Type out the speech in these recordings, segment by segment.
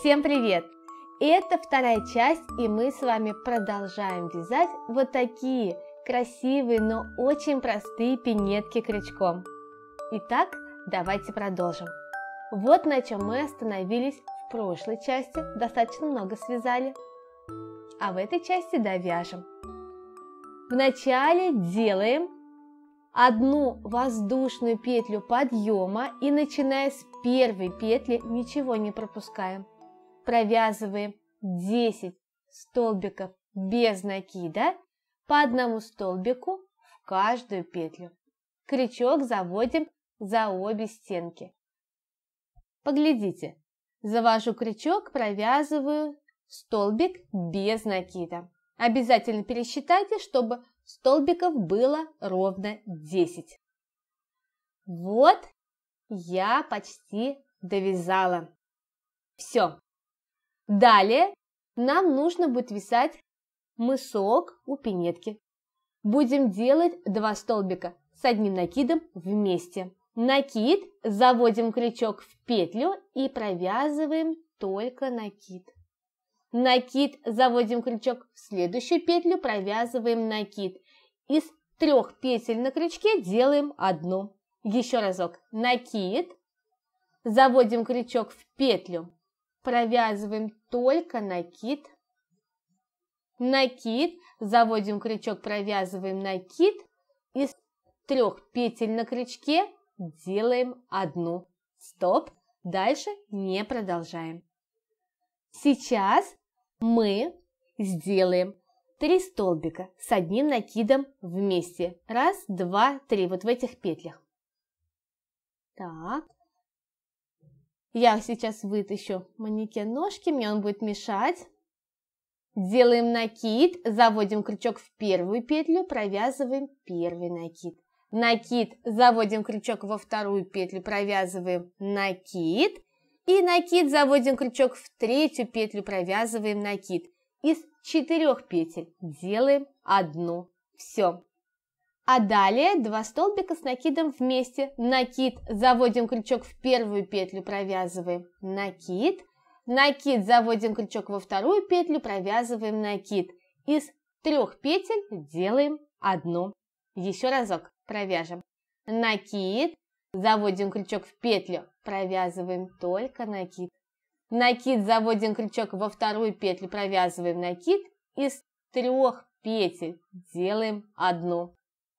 Всем привет! Это вторая часть, и мы с вами продолжаем вязать вот такие красивые, но очень простые пинетки крючком. Итак, давайте продолжим. Вот на чем мы остановились в прошлой части, достаточно много связали. А в этой части довяжем. Вначале делаем одну воздушную петлю подъема и начиная с первой петли ничего не пропускаем провязываем 10 столбиков без накида по одному столбику в каждую петлю. Крючок заводим за обе стенки. Поглядите, завожу крючок, провязываю столбик без накида. Обязательно пересчитайте, чтобы столбиков было ровно 10. Вот я почти довязала. Все, Далее нам нужно будет вязать мысок у пинетки. Будем делать два столбика с одним накидом вместе. Накид заводим крючок в петлю и провязываем только накид. Накид заводим крючок в следующую петлю, провязываем накид. Из трех петель на крючке делаем одну. Еще разок. Накид. Заводим крючок в петлю, провязываем только накид. Накид, заводим крючок, провязываем накид. Из трех петель на крючке делаем одну. Стоп, дальше не продолжаем. Сейчас мы сделаем три столбика с одним накидом вместе. Раз, два, три, вот в этих петлях. Так, я сейчас вытащу манекен ножки, мне он будет мешать. Делаем накид, заводим крючок в первую петлю, провязываем первый накид. Накид, заводим крючок во вторую петлю, провязываем накид. И накид, заводим крючок в третью петлю, провязываем накид. Из четырех петель делаем одну. Все, а далее два столбика с накидом вместе. Накид. Заводим крючок в первую петлю, провязываем накид. Накид. Заводим крючок во вторую петлю, провязываем накид. Из трех петель делаем одну. Еще разок провяжем. Накид. Заводим крючок в петлю, провязываем только накид. Накид. Заводим крючок во вторую петлю, провязываем накид. Из трех петель делаем одну.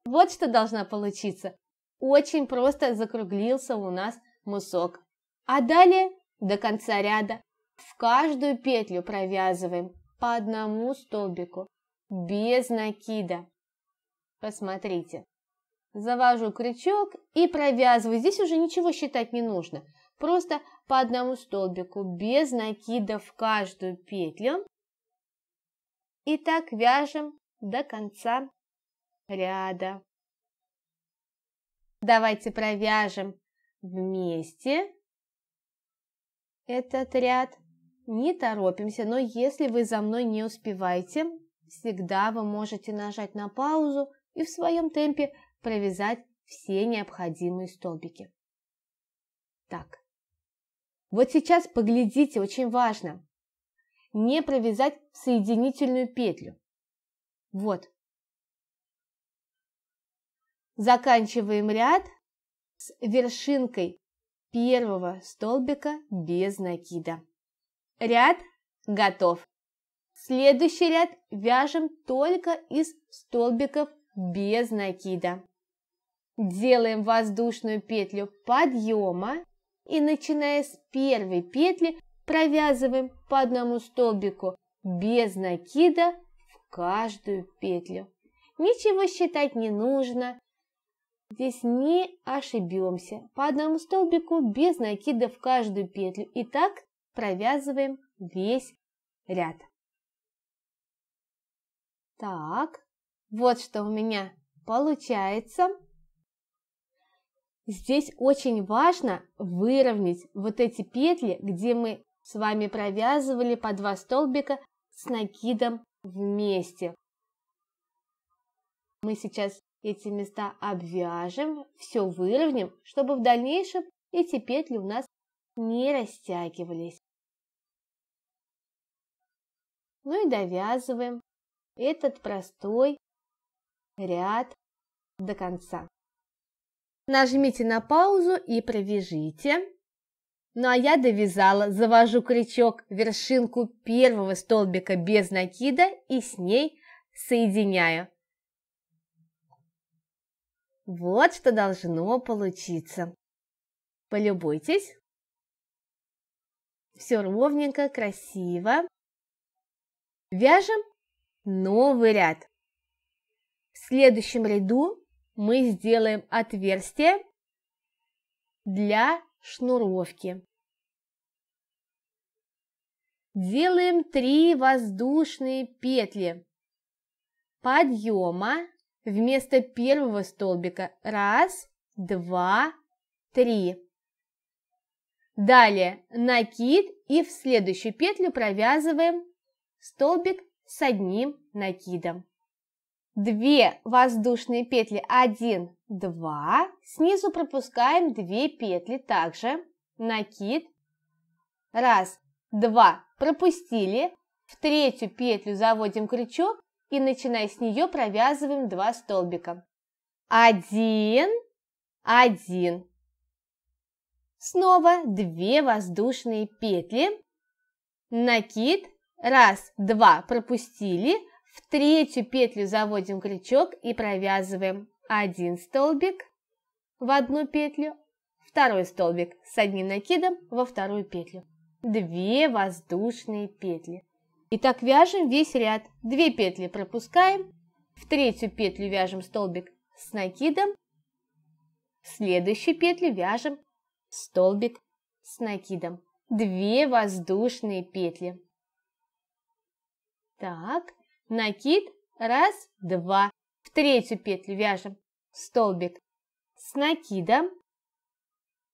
Вот что должна получиться. Очень просто закруглился у нас мусок. А далее до конца ряда в каждую петлю провязываем по одному столбику, без накида. Посмотрите. Завожу крючок и провязываю. Здесь уже ничего считать не нужно. Просто по одному столбику, без накида в каждую петлю. И так вяжем до конца ряда. Давайте провяжем вместе этот ряд. Не торопимся, но если вы за мной не успеваете, всегда вы можете нажать на паузу и в своем темпе провязать все необходимые столбики. Так, вот сейчас поглядите, очень важно, не провязать соединительную петлю. Вот, Заканчиваем ряд с вершинкой первого столбика без накида. Ряд готов. Следующий ряд вяжем только из столбиков без накида. Делаем воздушную петлю подъема и начиная с первой петли провязываем по одному столбику без накида в каждую петлю. Ничего считать не нужно, Здесь не ошибемся. По одному столбику без накида в каждую петлю. И так провязываем весь ряд. Так, вот что у меня получается. Здесь очень важно выровнять вот эти петли, где мы с вами провязывали по два столбика с накидом вместе. Мы сейчас эти места обвяжем, все выровняем, чтобы в дальнейшем эти петли у нас не растягивались. Ну и довязываем этот простой ряд до конца. Нажмите на паузу и провяжите. Ну а я довязала, завожу крючок в вершинку первого столбика без накида и с ней соединяю. Вот что должно получиться. Полюбуйтесь. Все ровненько, красиво. Вяжем новый ряд. В следующем ряду мы сделаем отверстие для шнуровки. Делаем 3 воздушные петли подъема Вместо первого столбика раз, два, три. Далее накид и в следующую петлю провязываем столбик с одним накидом. Две воздушные петли 1, 2, снизу пропускаем 2 петли также, накид, раз, два пропустили, в третью петлю заводим крючок и, начиная с нее, провязываем два столбика. Один, один. Снова две воздушные петли. Накид. Раз, два пропустили. В третью петлю заводим крючок и провязываем один столбик в одну петлю, второй столбик с одним накидом во вторую петлю. Две воздушные петли. И так вяжем весь ряд, Две петли пропускаем, в третью петлю вяжем столбик с накидом, в следующую петлю вяжем столбик с накидом. Две воздушные петли. Так, накид, раз, два. В третью петлю вяжем столбик с накидом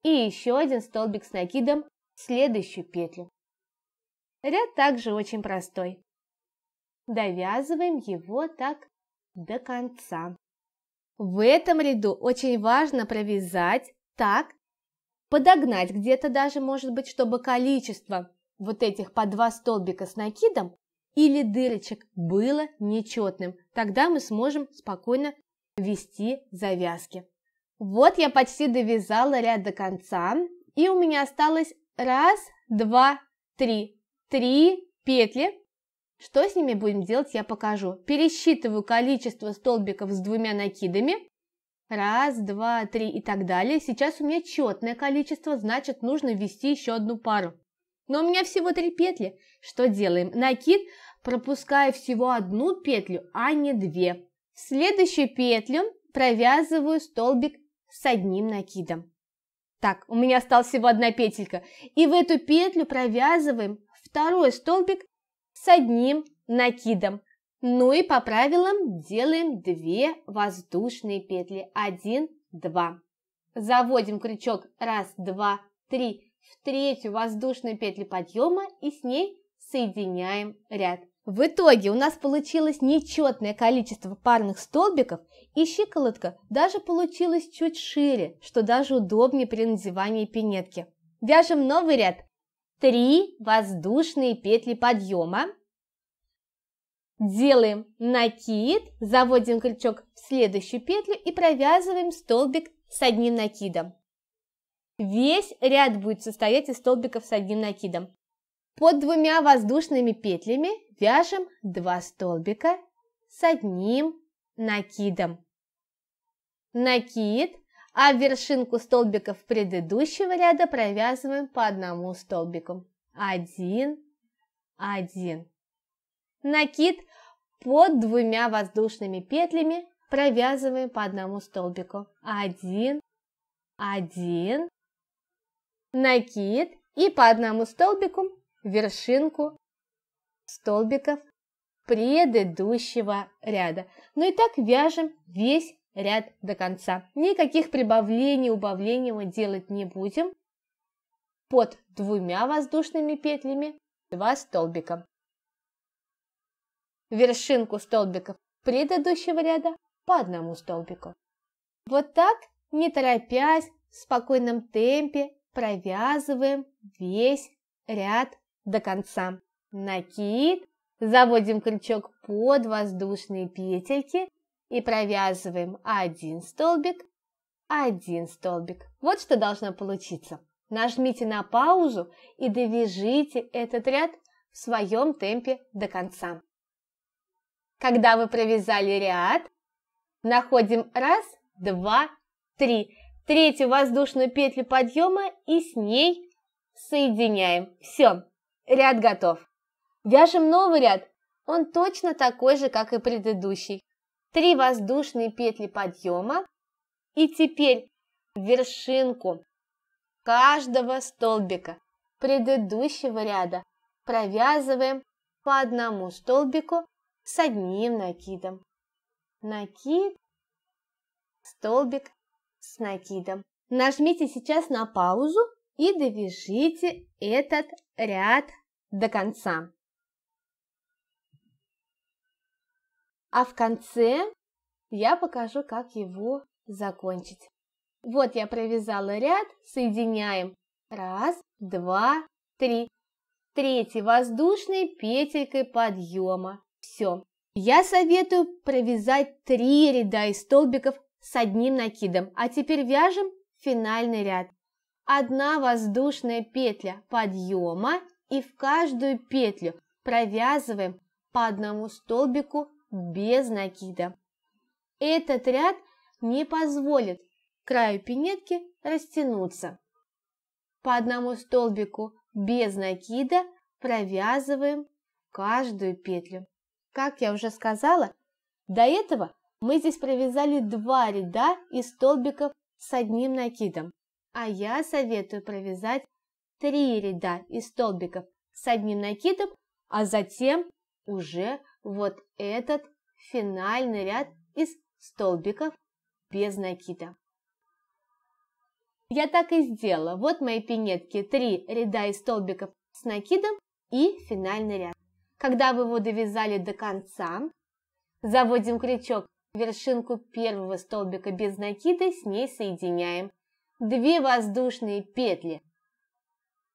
и еще один столбик с накидом в следующую петлю. Ряд также очень простой. Довязываем его так до конца. В этом ряду очень важно провязать так, подогнать где-то даже, может быть, чтобы количество вот этих по два столбика с накидом или дырочек было нечетным. Тогда мы сможем спокойно вести завязки. Вот я почти довязала ряд до конца, и у меня осталось раз, два, три три петли. Что с ними будем делать, я покажу. Пересчитываю количество столбиков с двумя накидами. Раз, два, три и так далее. Сейчас у меня четное количество, значит нужно ввести еще одну пару. Но у меня всего три петли. Что делаем? Накид пропуская всего одну петлю, а не две. В следующую петлю провязываю столбик с одним накидом. Так, у меня осталась всего одна петелька. И в эту петлю провязываем второй столбик с одним накидом. Ну и по правилам делаем 2 воздушные петли. 1, 2. Заводим крючок раз, два, три в третью воздушную петлю подъема и с ней соединяем ряд. В итоге у нас получилось нечетное количество парных столбиков и щиколотка даже получилась чуть шире, что даже удобнее при надевании пинетки. Вяжем новый ряд 3 воздушные петли подъема. Делаем накид, заводим крючок в следующую петлю и провязываем столбик с одним накидом. Весь ряд будет состоять из столбиков с одним накидом. Под двумя воздушными петлями вяжем 2 столбика с одним накидом. Накид а вершинку столбиков предыдущего ряда провязываем по одному столбику. Один, один. Накид под двумя воздушными петлями провязываем по одному столбику. Один, один. Накид и по одному столбику вершинку столбиков предыдущего ряда. Ну и так вяжем весь ряд до конца. Никаких прибавлений, убавлений мы делать не будем. Под двумя воздушными петлями два столбика. Вершинку столбиков предыдущего ряда по одному столбику. Вот так, не торопясь, в спокойном темпе провязываем весь ряд до конца. Накид, заводим крючок под воздушные петельки и провязываем один столбик, один столбик. Вот что должно получиться. Нажмите на паузу и довяжите этот ряд в своем темпе до конца. Когда вы провязали ряд, находим раз, два, три, третью воздушную петлю подъема и с ней соединяем. Все, ряд готов. Вяжем новый ряд, он точно такой же, как и предыдущий. 3 воздушные петли подъема и теперь вершинку каждого столбика предыдущего ряда провязываем по одному столбику с одним накидом. Накид, столбик с накидом. Нажмите сейчас на паузу и довяжите этот ряд до конца. А в конце я покажу, как его закончить. Вот я провязала ряд, соединяем. Раз, два, три. Третий воздушной петелькой подъема. Все. Я советую провязать три ряда из столбиков с одним накидом. А теперь вяжем финальный ряд. Одна воздушная петля подъема и в каждую петлю провязываем по одному столбику без накида. Этот ряд не позволит краю пинетки растянуться. По одному столбику без накида провязываем каждую петлю. Как я уже сказала, до этого мы здесь провязали два ряда из столбиков с одним накидом, а я советую провязать три ряда из столбиков с одним накидом, а затем уже вот этот финальный ряд из столбиков без накида. Я так и сделала. Вот мои пинетки, три ряда из столбиков с накидом и финальный ряд. Когда вы его довязали до конца, заводим крючок в вершинку первого столбика без накида, с ней соединяем две воздушные петли.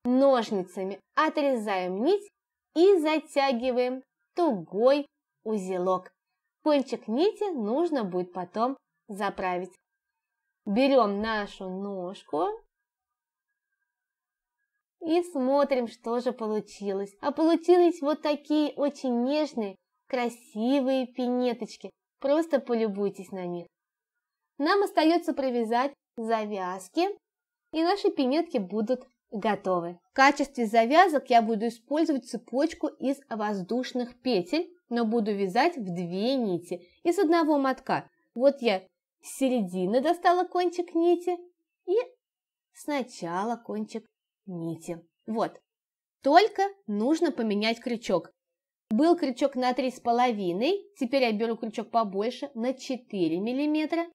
Ножницами отрезаем нить и затягиваем тугой узелок. Кончик нити нужно будет потом заправить. Берем нашу ножку и смотрим, что же получилось. А получились вот такие очень нежные, красивые пинеточки. Просто полюбуйтесь на них. Нам остается провязать завязки, и наши пинетки будут готовы. В качестве завязок я буду использовать цепочку из воздушных петель, но буду вязать в две нити из одного мотка. Вот я с середины достала кончик нити и сначала кончик нити. Вот. Только нужно поменять крючок. Был крючок на 3,5, теперь я беру крючок побольше, на 4 мм,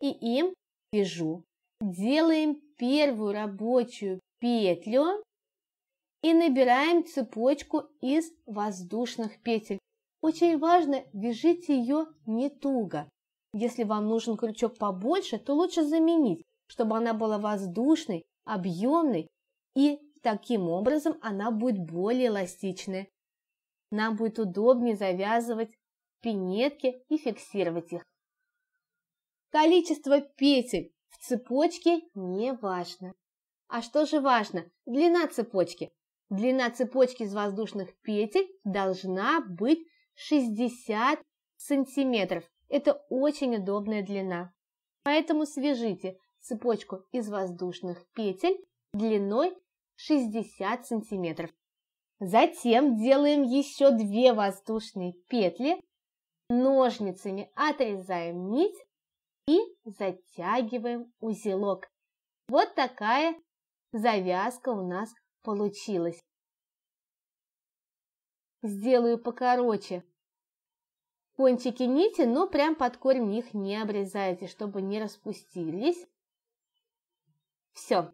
и им вяжу. Делаем первую рабочую петлю и набираем цепочку из воздушных петель. Очень важно, вяжите ее не туго. Если вам нужен крючок побольше, то лучше заменить, чтобы она была воздушной, объемной, и таким образом она будет более эластичной. Нам будет удобнее завязывать пинетки и фиксировать их. Количество петель в цепочке не важно. А что же важно? Длина цепочки. Длина цепочки из воздушных петель должна быть 60 сантиметров. Это очень удобная длина. Поэтому свяжите цепочку из воздушных петель длиной 60 сантиметров. Затем делаем еще две воздушные петли, ножницами отрезаем нить и затягиваем узелок. Вот такая Завязка у нас получилась. Сделаю покороче. Кончики нити, но прям под корень их не обрезайте, чтобы не распустились. Все.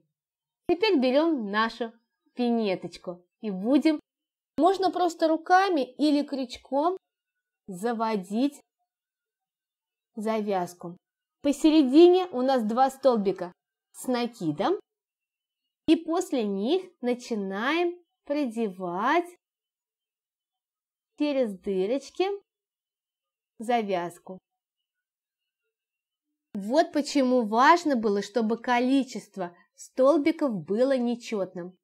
Теперь берем нашу пинеточку и будем, можно просто руками или крючком заводить завязку. Посередине у нас два столбика с накидом и после них начинаем продевать через дырочки завязку. Вот почему важно было, чтобы количество столбиков было нечетным.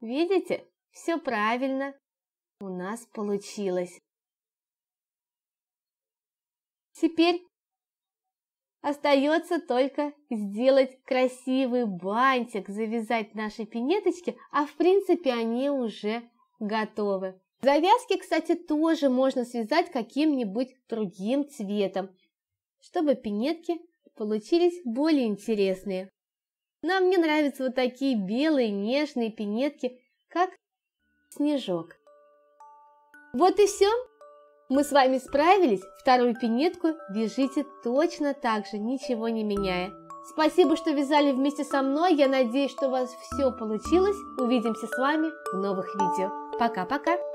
Видите, все правильно у нас получилось. Теперь Остается только сделать красивый бантик, завязать наши пинеточки, а в принципе они уже готовы. Завязки, кстати, тоже можно связать каким-нибудь другим цветом, чтобы пинетки получились более интересные. Нам не нравятся вот такие белые нежные пинетки, как снежок. Вот и все. Мы с вами справились, вторую пинетку вяжите точно так же, ничего не меняя. Спасибо, что вязали вместе со мной, я надеюсь, что у вас все получилось. Увидимся с вами в новых видео. Пока-пока!